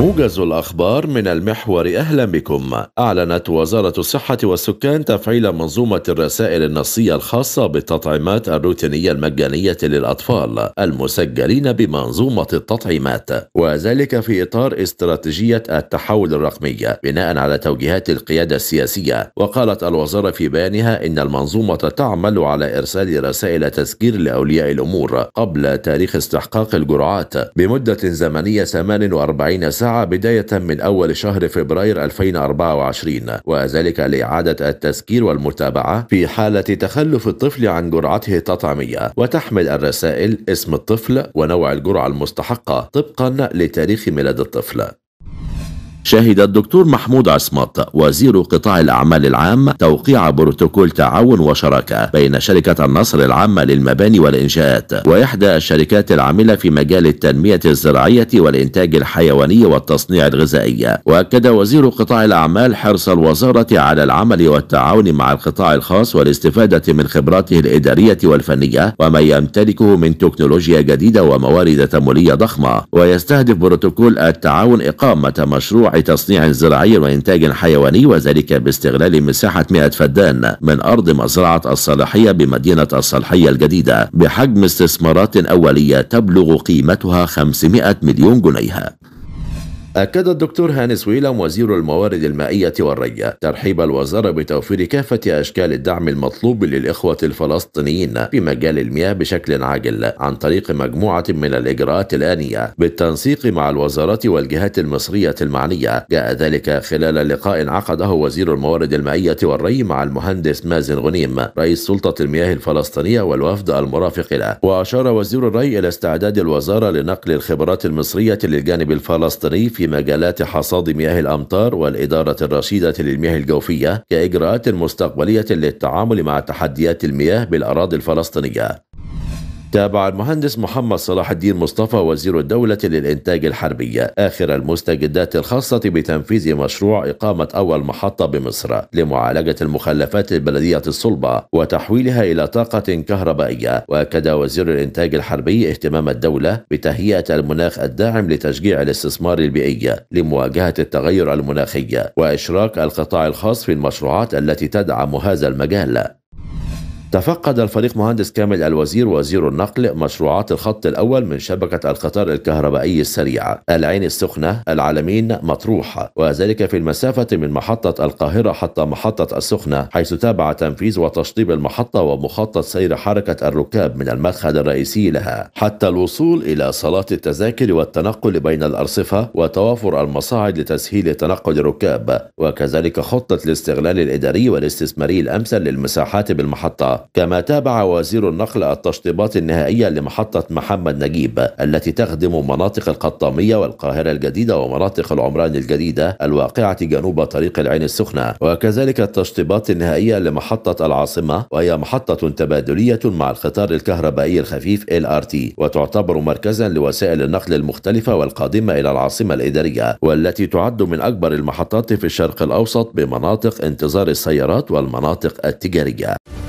موجز الأخبار من المحور أهلا بكم أعلنت وزارة الصحة والسكان تفعيل منظومة الرسائل النصية الخاصة بالتطعيمات الروتينية المجانية للأطفال المسجلين بمنظومة التطعيمات وذلك في إطار استراتيجية التحول الرقمي بناء على توجيهات القيادة السياسية وقالت الوزارة في بيانها إن المنظومة تعمل على إرسال رسائل تذكير لأولياء الأمور قبل تاريخ استحقاق الجرعات بمدة زمنية 48 ساعة بداية من أول شهر فبراير 2024 وذلك لإعادة التسكير والمتابعة في حالة تخلف الطفل عن جرعته التطعمية وتحمل الرسائل اسم الطفل ونوع الجرعة المستحقة طبقا لتاريخ ميلاد الطفل شهد الدكتور محمود عصمت وزير قطاع الأعمال العام توقيع بروتوكول تعاون وشراكة بين شركة النصر العامة للمباني والإنشاءات وإحدى الشركات العاملة في مجال التنمية الزراعية والإنتاج الحيواني والتصنيع الغذائي وأكد وزير قطاع الأعمال حرص الوزارة على العمل والتعاون مع القطاع الخاص والاستفادة من خبراته الإدارية والفنية وما يمتلكه من تكنولوجيا جديدة وموارد تمويلية ضخمة ويستهدف بروتوكول التعاون إقامة مشروع تصنيع زراعي وإنتاج حيواني وذلك باستغلال مساحة 100 فدان من أرض مزرعة الصالحية بمدينة الصالحية الجديدة بحجم استثمارات أولية تبلغ قيمتها 500 مليون جنيه أكد الدكتور هاني سويلم وزير الموارد المائية والري ترحيب الوزارة بتوفير كافة أشكال الدعم المطلوب للإخوة الفلسطينيين في مجال المياه بشكل عاجل عن طريق مجموعة من الإجراءات الآنية بالتنسيق مع الوزارات والجهات المصرية المعنية جاء ذلك خلال لقاء عقده وزير الموارد المائية والري مع المهندس مازن غنيم رئيس سلطة المياه الفلسطينية والوفد المرافق له وأشار وزير الري إلى استعداد الوزارة لنقل الخبرات المصرية للجانب الفلسطيني في مجالات حصاد مياه الأمطار والإدارة الرشيدة للمياه الجوفية كإجراءات مستقبلية للتعامل مع تحديات المياه بالأراضي الفلسطينية تابع المهندس محمد صلاح الدين مصطفى وزير الدولة للإنتاج الحربي آخر المستجدات الخاصة بتنفيذ مشروع إقامة أول محطة بمصر لمعالجة المخلفات البلدية الصلبة وتحويلها إلى طاقة كهربائية وأكد وزير الإنتاج الحربي اهتمام الدولة بتهيئة المناخ الداعم لتشجيع الاستثمار البيئي لمواجهة التغير المناخي وإشراك القطاع الخاص في المشروعات التي تدعم هذا المجال تفقد الفريق مهندس كامل الوزير وزير النقل مشروعات الخط الأول من شبكة القطار الكهربائي السريع العين السخنة العالمين مطروح وذلك في المسافة من محطة القاهرة حتى محطة السخنة حيث تابع تنفيذ وتشطيب المحطة ومخطط سير حركة الركاب من المدخل الرئيسي لها حتى الوصول إلى صالات التذاكر والتنقل بين الأرصفة وتوافر المصاعد لتسهيل تنقل الركاب وكذلك خطة الاستغلال الإداري والاستثماري الأمثل للمساحات بالمحطة كما تابع وزير النقل التشطيبات النهائية لمحطة محمد نجيب التي تخدم مناطق القطامية والقاهرة الجديدة ومناطق العمران الجديدة الواقعة جنوب طريق العين السخنة وكذلك التشطيبات النهائية لمحطة العاصمة وهي محطة تبادلية مع القطار الكهربائي الخفيف LRT وتعتبر مركزا لوسائل النقل المختلفة والقادمة إلى العاصمة الإدارية والتي تعد من أكبر المحطات في الشرق الأوسط بمناطق انتظار السيارات والمناطق التجارية